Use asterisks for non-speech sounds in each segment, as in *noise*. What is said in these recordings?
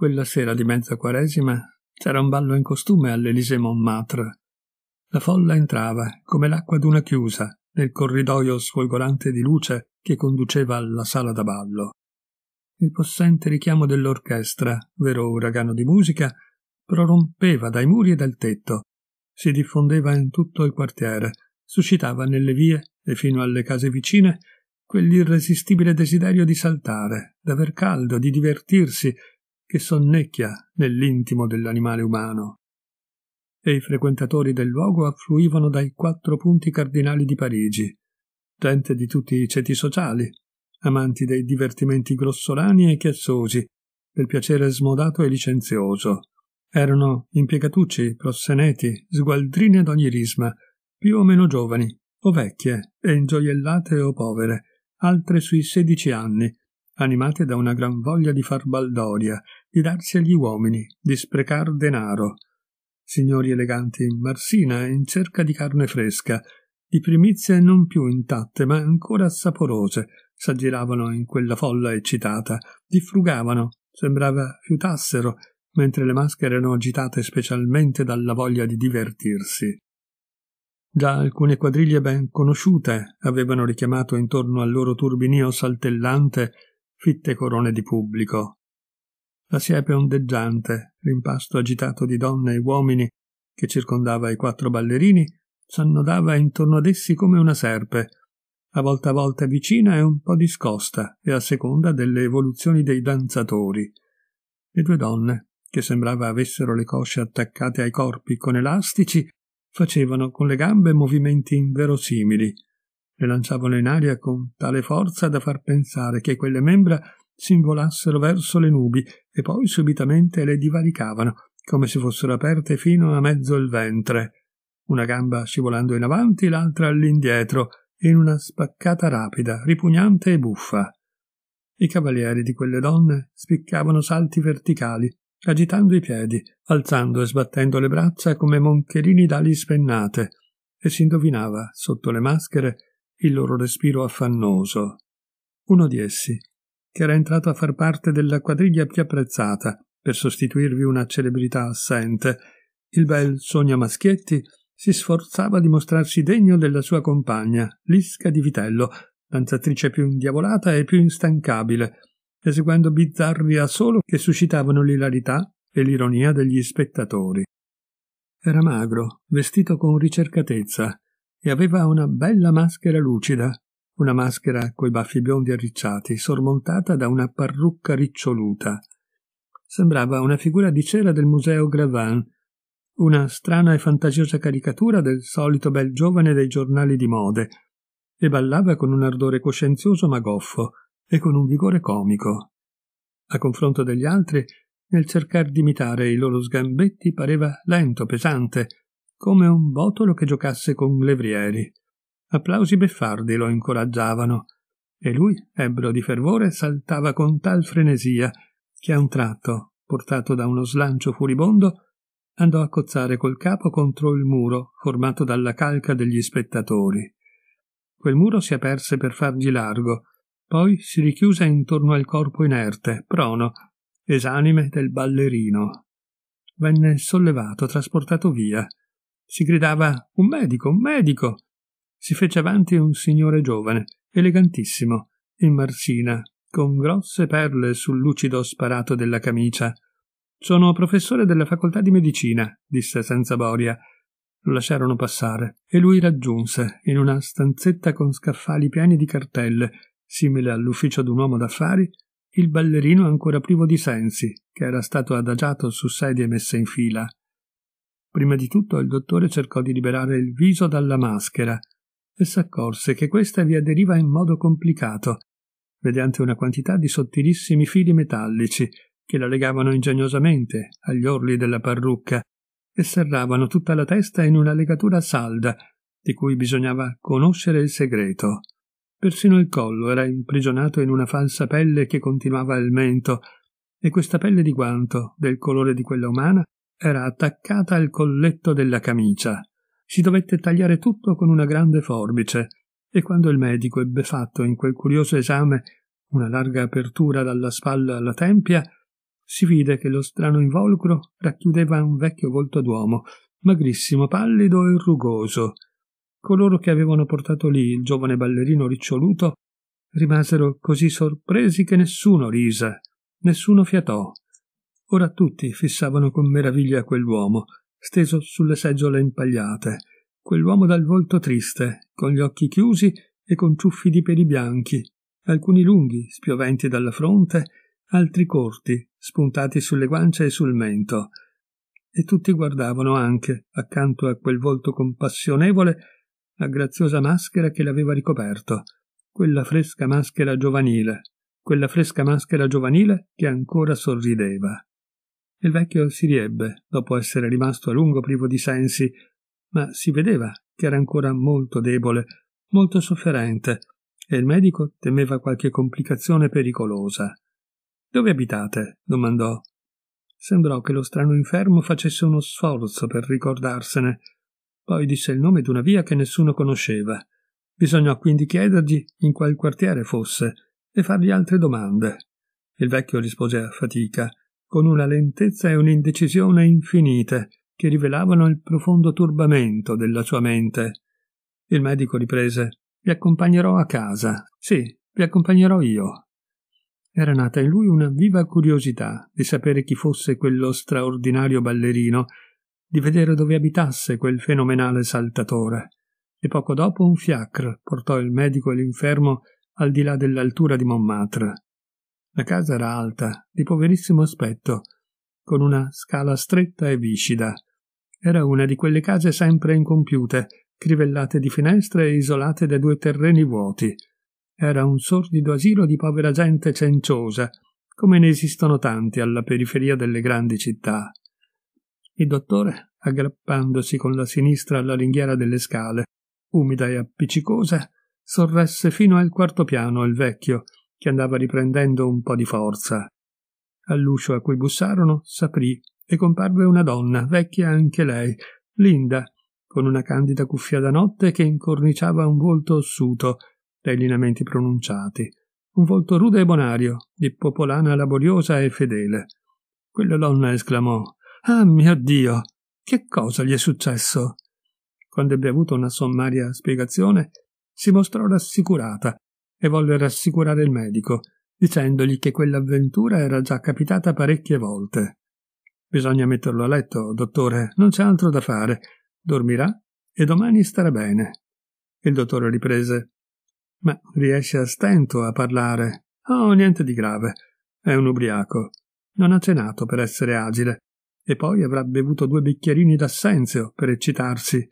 Quella sera di mezza quaresima c'era un ballo in costume all'Elysée Montmartre. La folla entrava, come l'acqua d'una chiusa, nel corridoio sfolgorante di luce che conduceva alla sala da ballo. Il possente richiamo dell'orchestra, vero uragano di musica, prorompeva dai muri e dal tetto, si diffondeva in tutto il quartiere, suscitava nelle vie e fino alle case vicine quell'irresistibile desiderio di saltare, d'aver caldo, di divertirsi, che sonnecchia nell'intimo dell'animale umano. E i frequentatori del luogo affluivano dai quattro punti cardinali di Parigi, gente di tutti i ceti sociali, amanti dei divertimenti grossolani e chiassosi, del piacere smodato e licenzioso. Erano impiegatucci, prosseneti, sgualdrine ad ogni risma, più o meno giovani, o vecchie, e ingioiellate o povere, altre sui sedici anni, animate da una gran voglia di far baldoria di darsi agli uomini, di sprecar denaro. Signori eleganti in marsina, in cerca di carne fresca, di primizie non più intatte ma ancora saporose, s'aggiravano in quella folla eccitata, diffrugavano, sembrava fiutassero, mentre le maschere erano agitate specialmente dalla voglia di divertirsi. Già alcune quadriglie ben conosciute avevano richiamato intorno al loro turbinio saltellante fitte corone di pubblico la siepe ondeggiante, l'impasto agitato di donne e uomini che circondava i quattro ballerini, s'annodava intorno ad essi come una serpe, a volta a volta vicina e un po' discosta, e a seconda delle evoluzioni dei danzatori. Le due donne, che sembrava avessero le cosce attaccate ai corpi con elastici, facevano con le gambe movimenti inverosimili, le lanciavano in aria con tale forza da far pensare che quelle membra si involassero verso le nubi e poi subitamente le divaricavano, come se fossero aperte fino a mezzo il ventre, una gamba scivolando in avanti, l'altra all'indietro, in una spaccata rapida, ripugnante e buffa. I cavalieri di quelle donne spiccavano salti verticali, agitando i piedi, alzando e sbattendo le braccia come moncherini d'ali spennate, e si indovinava, sotto le maschere, il loro respiro affannoso. Uno di essi che era entrato a far parte della quadriglia più apprezzata, per sostituirvi una celebrità assente, il bel Sonia Maschietti si sforzava di mostrarsi degno della sua compagna, Lisca di Vitello, danzatrice più indiavolata e più instancabile, eseguendo bizzarri a solo che suscitavano l'ilarità e l'ironia degli spettatori. Era magro, vestito con ricercatezza, e aveva una bella maschera lucida, una maschera coi baffi biondi arricciati, sormontata da una parrucca riccioluta. Sembrava una figura di cera del museo Gravin, una strana e fantasiosa caricatura del solito bel giovane dei giornali di mode, e ballava con un ardore coscienzioso ma goffo e con un vigore comico. A confronto degli altri, nel cercare di imitare i loro sgambetti pareva lento, pesante, come un botolo che giocasse con levrieri. Applausi beffardi lo incoraggiavano, e lui, ebbro di fervore, saltava con tal frenesia che a un tratto, portato da uno slancio furibondo, andò a cozzare col capo contro il muro formato dalla calca degli spettatori. Quel muro si aperse per fargli largo, poi si richiuse intorno al corpo inerte, prono, esanime del ballerino. Venne sollevato, trasportato via. Si gridava Un medico, un medico si fece avanti un signore giovane, elegantissimo, in marsina, con grosse perle sul lucido sparato della camicia. Sono professore della facoltà di medicina, disse senza boria. Lo lasciarono passare e lui raggiunse, in una stanzetta con scaffali pieni di cartelle, simile all'ufficio d'un uomo d'affari, il ballerino ancora privo di sensi, che era stato adagiato su sedie messe in fila. Prima di tutto il dottore cercò di liberare il viso dalla maschera, e s'accorse che questa vi aderiva in modo complicato, mediante una quantità di sottilissimi fili metallici che la legavano ingegnosamente agli orli della parrucca e serravano tutta la testa in una legatura salda di cui bisognava conoscere il segreto. Persino il collo era imprigionato in una falsa pelle che continuava il mento, e questa pelle di guanto, del colore di quella umana, era attaccata al colletto della camicia si dovette tagliare tutto con una grande forbice, e quando il medico ebbe fatto in quel curioso esame una larga apertura dalla spalla alla tempia, si vide che lo strano involucro racchiudeva un vecchio volto d'uomo, magrissimo, pallido e rugoso. Coloro che avevano portato lì il giovane ballerino riccioluto rimasero così sorpresi che nessuno rise, nessuno fiatò. Ora tutti fissavano con meraviglia quell'uomo, steso sulle seggiole impagliate, quell'uomo dal volto triste, con gli occhi chiusi e con ciuffi di peli bianchi, alcuni lunghi, spioventi dalla fronte, altri corti, spuntati sulle guance e sul mento. E tutti guardavano anche, accanto a quel volto compassionevole, la graziosa maschera che l'aveva ricoperto, quella fresca maschera giovanile, quella fresca maschera giovanile che ancora sorrideva. Il vecchio si riebbe, dopo essere rimasto a lungo privo di sensi, ma si vedeva che era ancora molto debole, molto sofferente, e il medico temeva qualche complicazione pericolosa. Dove abitate? domandò. Sembrò che lo strano infermo facesse uno sforzo per ricordarsene. Poi disse il nome di una via che nessuno conosceva. Bisognò quindi chiedergli in qual quartiere fosse e fargli altre domande. Il vecchio rispose a fatica con una lentezza e un'indecisione infinite, che rivelavano il profondo turbamento della sua mente. Il medico riprese Vi accompagnerò a casa. Sì, vi accompagnerò io. Era nata in lui una viva curiosità di sapere chi fosse quello straordinario ballerino, di vedere dove abitasse quel fenomenale saltatore. E poco dopo un fiacre portò il medico e l'infermo al di là dell'altura di Montmartre. La casa era alta, di poverissimo aspetto, con una scala stretta e viscida. Era una di quelle case sempre incompiute, crivellate di finestre e isolate da due terreni vuoti. Era un sordido asilo di povera gente cenciosa, come ne esistono tanti alla periferia delle grandi città. Il dottore, aggrappandosi con la sinistra alla ringhiera delle scale, umida e appiccicosa, sorresse fino al quarto piano il vecchio, che andava riprendendo un po' di forza. All'uscio a cui bussarono s'aprì e comparve una donna, vecchia anche lei, linda, con una candida cuffia da notte che incorniciava un volto ossuto dai lineamenti pronunciati, un volto rude e bonario, di popolana laboriosa e fedele. Quella donna esclamò Ah mio Dio, che cosa gli è successo? Quando ebbe avuto una sommaria spiegazione, si mostrò rassicurata e volle rassicurare il medico, dicendogli che quell'avventura era già capitata parecchie volte. Bisogna metterlo a letto, dottore, non c'è altro da fare. Dormirà e domani starà bene. Il dottore riprese. Ma riesce a stento a parlare. Oh, niente di grave. È un ubriaco. Non ha cenato per essere agile. E poi avrà bevuto due bicchierini d'assenzio per eccitarsi.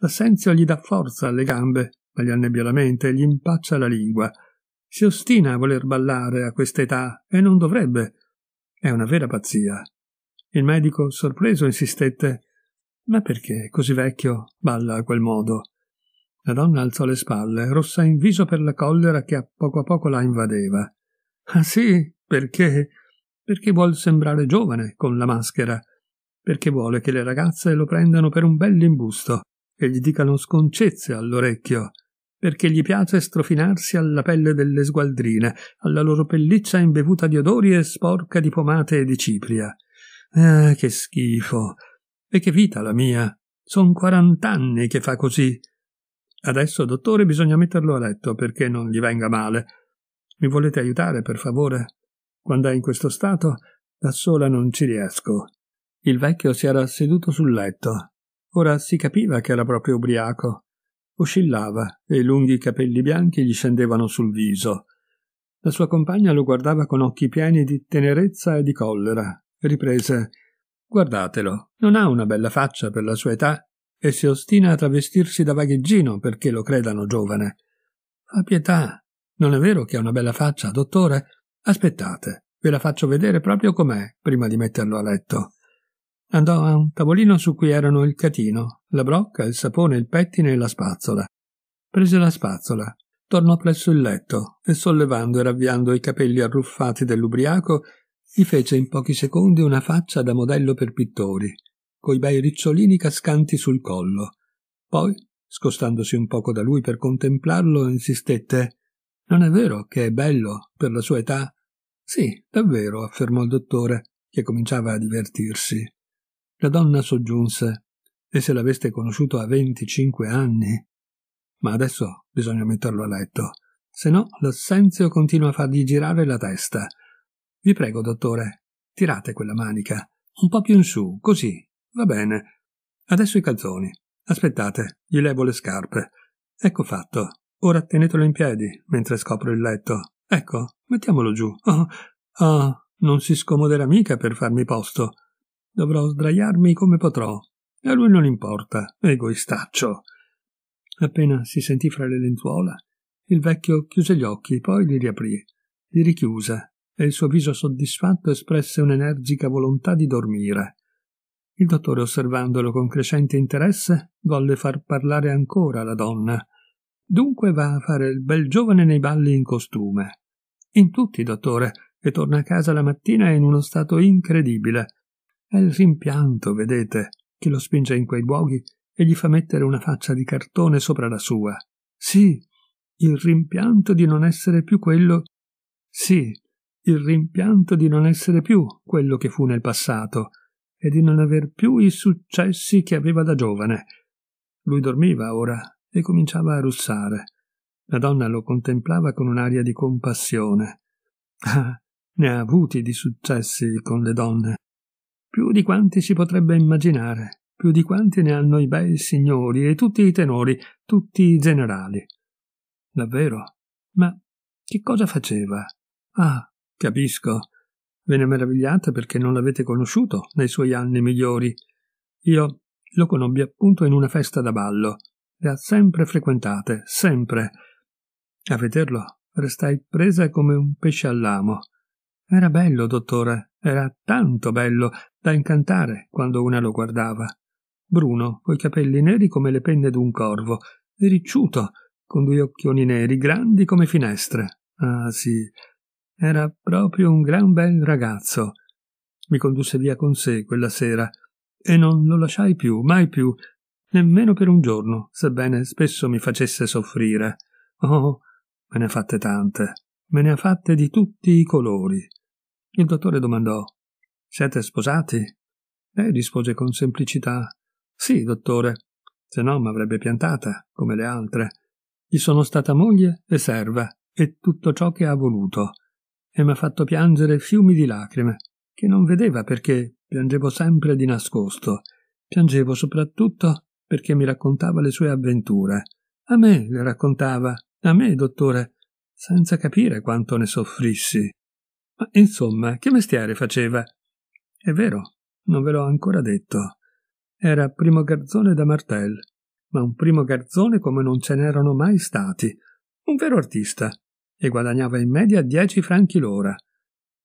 L'assenzio gli dà forza alle gambe ma gli annebbia la mente e gli impaccia la lingua. Si ostina a voler ballare a quest'età e non dovrebbe. È una vera pazzia. Il medico, sorpreso, insistette Ma perché così vecchio balla a quel modo? La donna alzò le spalle, rossa in viso per la collera che a poco a poco la invadeva. Ah sì, perché? Perché vuol sembrare giovane con la maschera, perché vuole che le ragazze lo prendano per un bell'imbusto e gli dicano sconcezze all'orecchio perché gli piace strofinarsi alla pelle delle sgualdrine, alla loro pelliccia imbevuta di odori e sporca di pomate e di cipria. Ah, che schifo. E che vita la mia. Son quarant'anni che fa così. Adesso, dottore, bisogna metterlo a letto perché non gli venga male. Mi volete aiutare, per favore? Quando è in questo stato, da sola non ci riesco. Il vecchio si era seduto sul letto. Ora si capiva che era proprio ubriaco. Oscillava e i lunghi capelli bianchi gli scendevano sul viso. La sua compagna lo guardava con occhi pieni di tenerezza e di collera. Riprese: Guardatelo, non ha una bella faccia per la sua età e si ostina a travestirsi da vagheggino perché lo credano giovane. Fa pietà, non è vero che ha una bella faccia, dottore? Aspettate, ve la faccio vedere proprio com'è prima di metterlo a letto. Andò a un tavolino su cui erano il catino, la brocca, il sapone, il pettine e la spazzola. Prese la spazzola, tornò presso il letto e sollevando e ravviando i capelli arruffati dell'ubriaco, gli fece in pochi secondi una faccia da modello per pittori, coi bei ricciolini cascanti sul collo. Poi, scostandosi un poco da lui per contemplarlo, insistette Non è vero che è bello per la sua età? Sì, davvero, affermò il dottore, che cominciava a divertirsi. La donna soggiunse E se l'aveste conosciuto a 25 anni? Ma adesso bisogna metterlo a letto, se no l'assenzio continua a fargli girare la testa. Vi prego, dottore, tirate quella manica, un po' più in su, così, va bene. Adesso i calzoni. Aspettate, gli levo le scarpe. Ecco fatto. Ora tenetelo in piedi mentre scopro il letto. Ecco, mettiamolo giù. *laughs* Ah, oh, oh, non si scomoderà mica per farmi posto. Dovrò sdraiarmi come potrò. A lui non importa, egoistaccio. Appena si sentì fra le lenzuola, il vecchio chiuse gli occhi, poi li riaprì, li richiuse, e il suo viso soddisfatto espresse un'energica volontà di dormire. Il dottore, osservandolo con crescente interesse, volle far parlare ancora la donna. Dunque va a fare il bel giovane nei balli in costume. In tutti, dottore, e torna a casa la mattina in uno stato incredibile, è il rimpianto, vedete, che lo spinge in quei luoghi e gli fa mettere una faccia di cartone sopra la sua. Sì, il rimpianto di non essere più quello. Sì, il rimpianto di non essere più quello che fu nel passato e di non aver più i successi che aveva da giovane. Lui dormiva ora e cominciava a russare. La donna lo contemplava con un'aria di compassione. Ah, ne ha avuti di successi con le donne più di quanti si potrebbe immaginare, più di quanti ne hanno i bei signori e tutti i tenori, tutti i generali. Davvero? Ma che cosa faceva? Ah, capisco. Ve ne meravigliate perché non l'avete conosciuto nei suoi anni migliori. Io lo conobbi appunto in una festa da ballo. Le ha sempre frequentate, sempre. A vederlo restai presa come un pesce all'amo. Era bello, dottore, era tanto bello, da incantare quando una lo guardava. Bruno, coi capelli neri come le penne d'un corvo, ricciuto, con due occhioni neri grandi come finestre. Ah sì, era proprio un gran bel ragazzo. Mi condusse via con sé quella sera e non lo lasciai più, mai più, nemmeno per un giorno, sebbene spesso mi facesse soffrire. Oh, me ne ha fatte tante, me ne ha fatte di tutti i colori. Il dottore domandò siete sposati? Lei eh, rispose con semplicità. Sì, dottore, se no m'avrebbe piantata, come le altre. Gli sono stata moglie e serva, e tutto ciò che ha voluto, e mi ha fatto piangere fiumi di lacrime, che non vedeva perché piangevo sempre di nascosto. Piangevo soprattutto perché mi raccontava le sue avventure. A me le raccontava, a me, dottore, senza capire quanto ne soffrissi. Ma insomma, che mestiere faceva? È vero, non ve l'ho ancora detto. Era primo garzone da Martel, ma un primo garzone come non ce n'erano mai stati. Un vero artista. E guadagnava in media dieci franchi l'ora.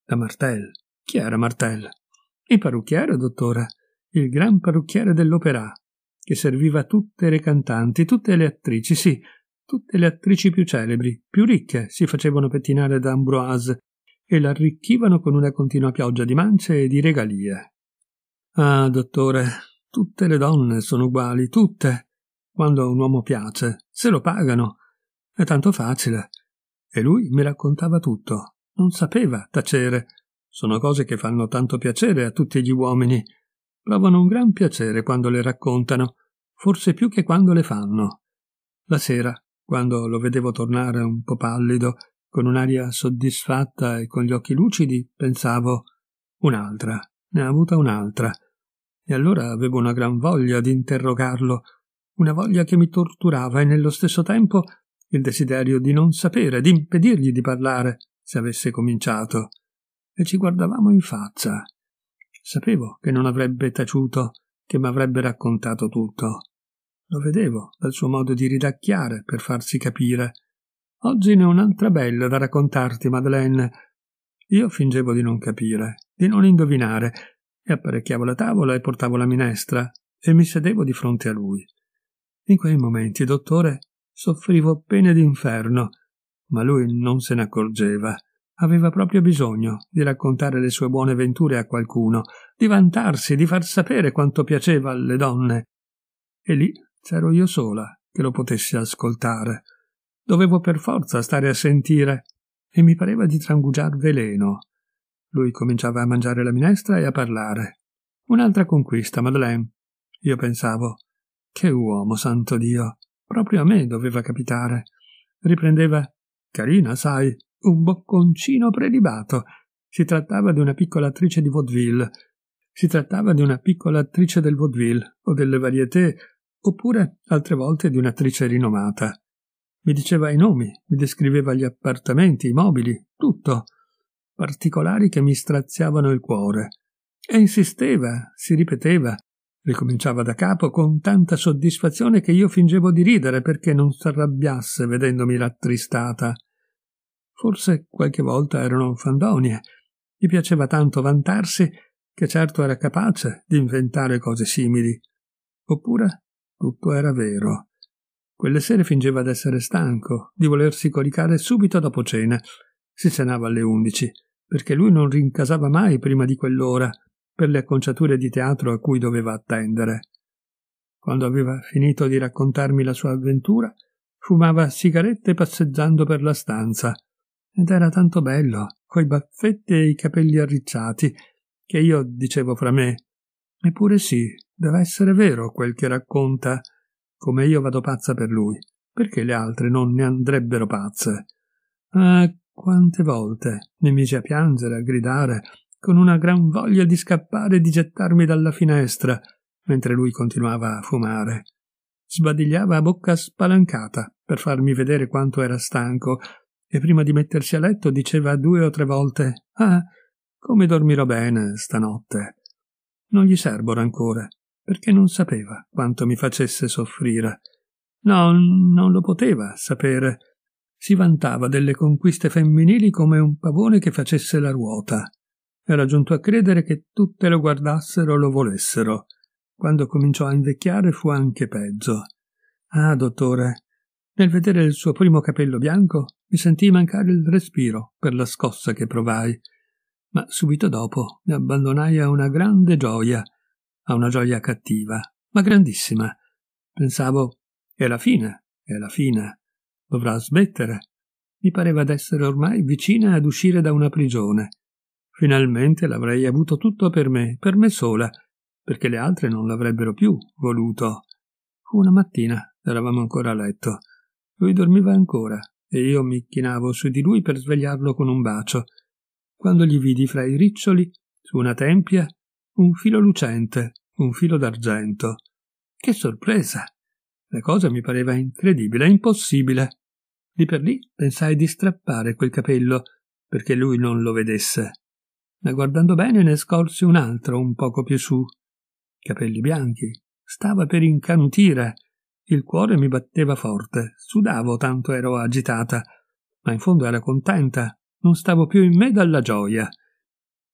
Da Martel. Chi era Martel? Il parrucchiere, dottore. Il gran parrucchiere dell'opera, che serviva tutte le cantanti, tutte le attrici, sì, tutte le attrici più celebri, più ricche, si facevano pettinare da Ambroise e l'arricchivano con una continua pioggia di mance e di regalie. Ah, dottore, tutte le donne sono uguali, tutte. Quando a un uomo piace, se lo pagano. È tanto facile. E lui mi raccontava tutto. Non sapeva tacere. Sono cose che fanno tanto piacere a tutti gli uomini. Provano un gran piacere quando le raccontano, forse più che quando le fanno. La sera, quando lo vedevo tornare un po' pallido, con un'aria soddisfatta e con gli occhi lucidi pensavo un'altra, ne ha avuta un'altra. E allora avevo una gran voglia di interrogarlo, una voglia che mi torturava e nello stesso tempo il desiderio di non sapere, di impedirgli di parlare, se avesse cominciato. E ci guardavamo in faccia. Sapevo che non avrebbe taciuto, che mi avrebbe raccontato tutto. Lo vedevo dal suo modo di ridacchiare per farsi capire, Oggi ne ho un'altra bella da raccontarti, Madeleine. Io fingevo di non capire, di non indovinare, e apparecchiavo la tavola e portavo la minestra, e mi sedevo di fronte a lui. In quei momenti, dottore, soffrivo pene d'inferno, ma lui non se ne accorgeva. Aveva proprio bisogno di raccontare le sue buone venture a qualcuno, di vantarsi, di far sapere quanto piaceva alle donne. E lì c'ero io sola che lo potessi ascoltare. Dovevo per forza stare a sentire e mi pareva di trangugiar veleno. Lui cominciava a mangiare la minestra e a parlare. Un'altra conquista, Madeleine. Io pensavo, che uomo, santo Dio, proprio a me doveva capitare. Riprendeva, carina, sai, un bocconcino prelibato. Si trattava di una piccola attrice di vaudeville. Si trattava di una piccola attrice del vaudeville o delle varietà, oppure altre volte di un'attrice rinomata. Mi diceva i nomi, mi descriveva gli appartamenti, i mobili, tutto. Particolari che mi straziavano il cuore. E insisteva, si ripeteva, ricominciava da capo con tanta soddisfazione che io fingevo di ridere perché non s'arrabbiasse vedendomi rattristata. Forse qualche volta erano fandonie. Gli piaceva tanto vantarsi che certo era capace di inventare cose simili. Oppure tutto era vero. Quelle sere fingeva d'essere stanco, di volersi coricare subito dopo cena. Si cenava alle undici, perché lui non rincasava mai prima di quell'ora, per le acconciature di teatro a cui doveva attendere. Quando aveva finito di raccontarmi la sua avventura, fumava sigarette passeggiando per la stanza. Ed era tanto bello, coi baffetti e i capelli arricciati, che io dicevo fra me. Eppure sì, deve essere vero quel che racconta come io vado pazza per lui, perché le altre non ne andrebbero pazze? Ah, quante volte mi mise a piangere, a gridare, con una gran voglia di scappare e di gettarmi dalla finestra, mentre lui continuava a fumare. Sbadigliava a bocca spalancata per farmi vedere quanto era stanco e prima di mettersi a letto diceva due o tre volte Ah, come dormirò bene stanotte. Non gli servono ancora perché non sapeva quanto mi facesse soffrire. No, non lo poteva sapere. Si vantava delle conquiste femminili come un pavone che facesse la ruota. Era giunto a credere che tutte lo guardassero o lo volessero. Quando cominciò a invecchiare fu anche peggio. Ah, dottore, nel vedere il suo primo capello bianco mi sentii mancare il respiro per la scossa che provai, ma subito dopo mi abbandonai a una grande gioia a una gioia cattiva, ma grandissima. Pensavo, è la fine, è la fine, dovrà smettere. Mi pareva d'essere ormai vicina ad uscire da una prigione. Finalmente l'avrei avuto tutto per me, per me sola, perché le altre non l'avrebbero più voluto. Fu una mattina, eravamo ancora a letto. Lui dormiva ancora e io mi chinavo su di lui per svegliarlo con un bacio. Quando gli vidi fra i riccioli, su una tempia, un filo lucente, un filo d'argento. Che sorpresa! La cosa mi pareva incredibile, impossibile. Lì per lì pensai di strappare quel capello perché lui non lo vedesse. Ma guardando bene ne scorsi un altro un poco più su. Capelli bianchi. Stava per incanutire. Il cuore mi batteva forte. Sudavo tanto ero agitata. Ma in fondo era contenta. Non stavo più in me dalla gioia.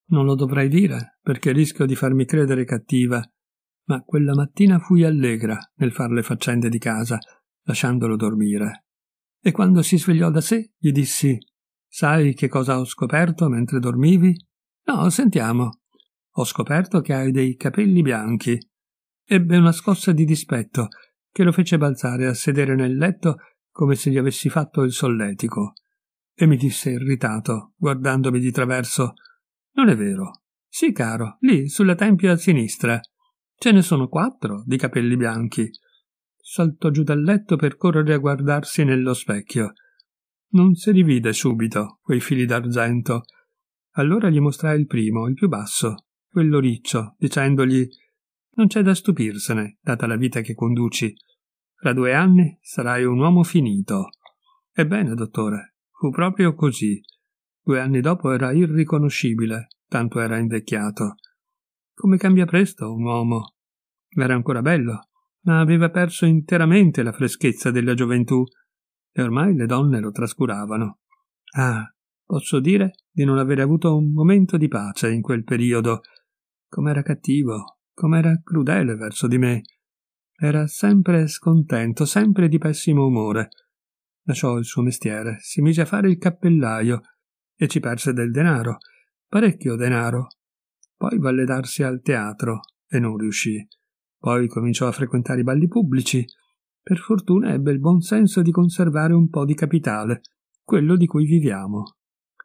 Non lo dovrei dire, perché rischio di farmi credere cattiva, ma quella mattina fui allegra nel far le faccende di casa, lasciandolo dormire. E quando si svegliò da sé, gli dissi Sai che cosa ho scoperto mentre dormivi? No, sentiamo. Ho scoperto che hai dei capelli bianchi. Ebbe una scossa di dispetto che lo fece balzare a sedere nel letto come se gli avessi fatto il solletico. E mi disse irritato, guardandomi di traverso non è vero. Sì, caro, lì, sulla tempia a sinistra. Ce ne sono quattro di capelli bianchi. Saltò giù dal letto per correre a guardarsi nello specchio. Non si divide subito quei fili d'argento. Allora gli mostrai il primo, il più basso, quello riccio, dicendogli Non c'è da stupirsene, data la vita che conduci. Fra due anni sarai un uomo finito. Ebbene, dottore, fu proprio così. Due anni dopo era irriconoscibile, tanto era invecchiato. Come cambia presto un uomo. Era ancora bello, ma aveva perso interamente la freschezza della gioventù e ormai le donne lo trascuravano. Ah, posso dire di non aver avuto un momento di pace in quel periodo. Com'era cattivo, com'era crudele verso di me. Era sempre scontento, sempre di pessimo umore. Lasciò il suo mestiere, si mise a fare il cappellaio e ci perse del denaro, parecchio denaro. Poi volle darsi al teatro e non riuscì. Poi cominciò a frequentare i balli pubblici. Per fortuna ebbe il buon senso di conservare un po' di capitale, quello di cui viviamo.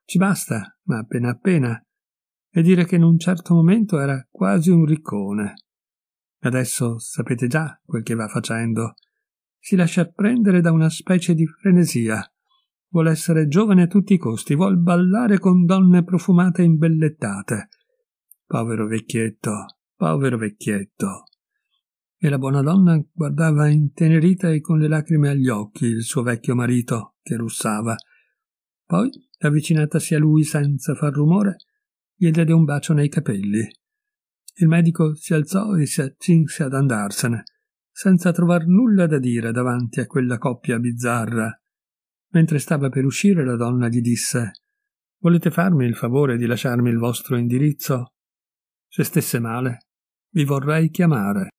Ci basta, ma appena appena, e dire che in un certo momento era quasi un riccone. Adesso sapete già quel che va facendo. Si lascia prendere da una specie di frenesia, vuole essere giovane a tutti i costi, vuol ballare con donne profumate e imbellettate. Povero vecchietto, povero vecchietto. E la buona donna guardava intenerita e con le lacrime agli occhi il suo vecchio marito, che russava. Poi, avvicinatasi a lui senza far rumore, gli diede un bacio nei capelli. Il medico si alzò e si accinse ad andarsene, senza trovar nulla da dire davanti a quella coppia bizzarra Mentre stava per uscire la donna gli disse Volete farmi il favore di lasciarmi il vostro indirizzo? Se stesse male, vi vorrei chiamare.